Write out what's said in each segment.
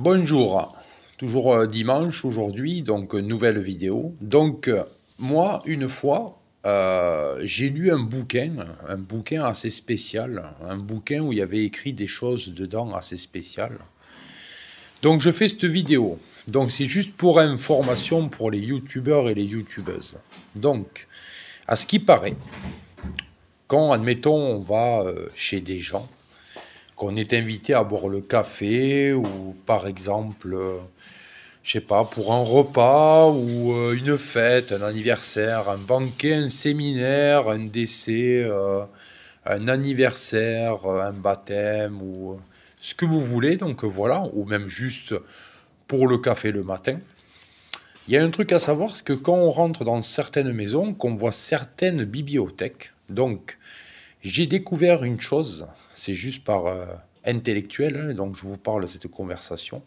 Bonjour, toujours euh, dimanche aujourd'hui, donc euh, nouvelle vidéo. Donc euh, moi, une fois, j'ai lu un bouquin, un bouquin assez spécial, un bouquin où il y avait écrit des choses dedans assez spéciales. Donc je fais cette vidéo. Donc c'est juste pour information pour les youtubeurs et les youtubeuses. Donc, à ce qui paraît, quand, admettons, on va chez des gens, qu'on est invité à boire le café ou par exemple, euh, je sais pas, pour un repas ou euh, une fête, un anniversaire, un banquet, un séminaire, un décès, euh, un anniversaire, un baptême ou ce que vous voulez. Donc voilà, ou même juste pour le café le matin. Il y a un truc à savoir, c'est que quand on rentre dans certaines maisons, qu'on voit certaines bibliothèques, donc j'ai découvert une chose, c'est juste par euh, intellectuel, hein, donc je vous parle de cette conversation.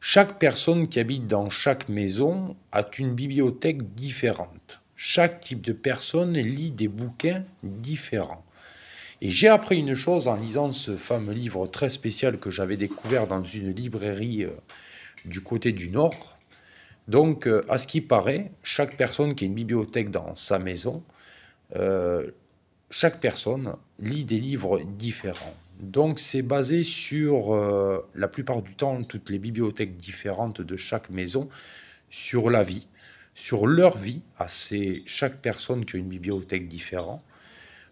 Chaque personne qui habite dans chaque maison a une bibliothèque différente. Chaque type de personne lit des bouquins différents. Et j'ai appris une chose en lisant ce fameux livre très spécial que j'avais découvert dans une librairie euh, du côté du Nord. Donc, euh, à ce qui paraît, chaque personne qui a une bibliothèque dans sa maison chaque personne lit des livres différents. Donc c'est basé sur, euh, la plupart du temps, toutes les bibliothèques différentes de chaque maison, sur la vie, sur leur vie, à chaque personne qui a une bibliothèque différente,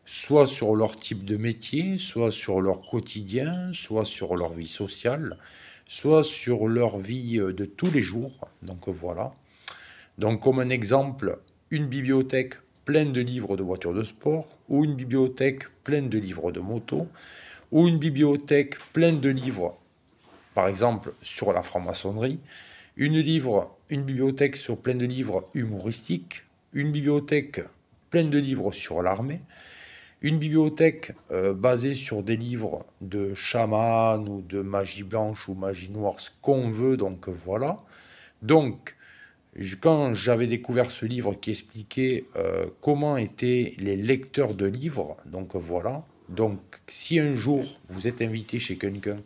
soit sur leur type de métier, soit sur leur quotidien, soit sur leur vie sociale, soit sur leur vie euh, de tous les jours. Donc voilà. Donc comme un exemple, une bibliothèque pleine de livres de voitures de sport, ou une bibliothèque pleine de livres de motos ou une bibliothèque pleine de livres, par exemple sur la franc-maçonnerie, une, une bibliothèque sur pleine de livres humoristiques, une bibliothèque pleine de livres sur l'armée, une bibliothèque euh, basée sur des livres de chaman ou de magie blanche ou magie noire, ce qu'on veut, donc voilà. Donc, quand j'avais découvert ce livre qui expliquait euh, comment étaient les lecteurs de livres, donc voilà, donc si un jour vous êtes invité chez quelqu'un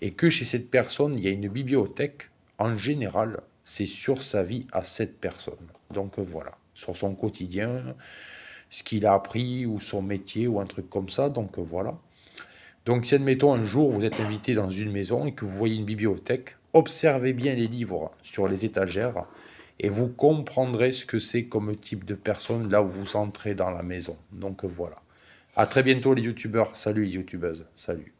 et que chez cette personne il y a une bibliothèque, en général, c'est sur sa vie à cette personne. Donc voilà, sur son quotidien, ce qu'il a appris ou son métier ou un truc comme ça. Donc voilà. Donc si admettons un jour vous êtes invité dans une maison et que vous voyez une bibliothèque, observez bien les livres sur les étagères et vous comprendrez ce que c'est comme type de personne là où vous entrez dans la maison. Donc voilà. À très bientôt les youtubeurs. Salut les youtubeuses. Salut.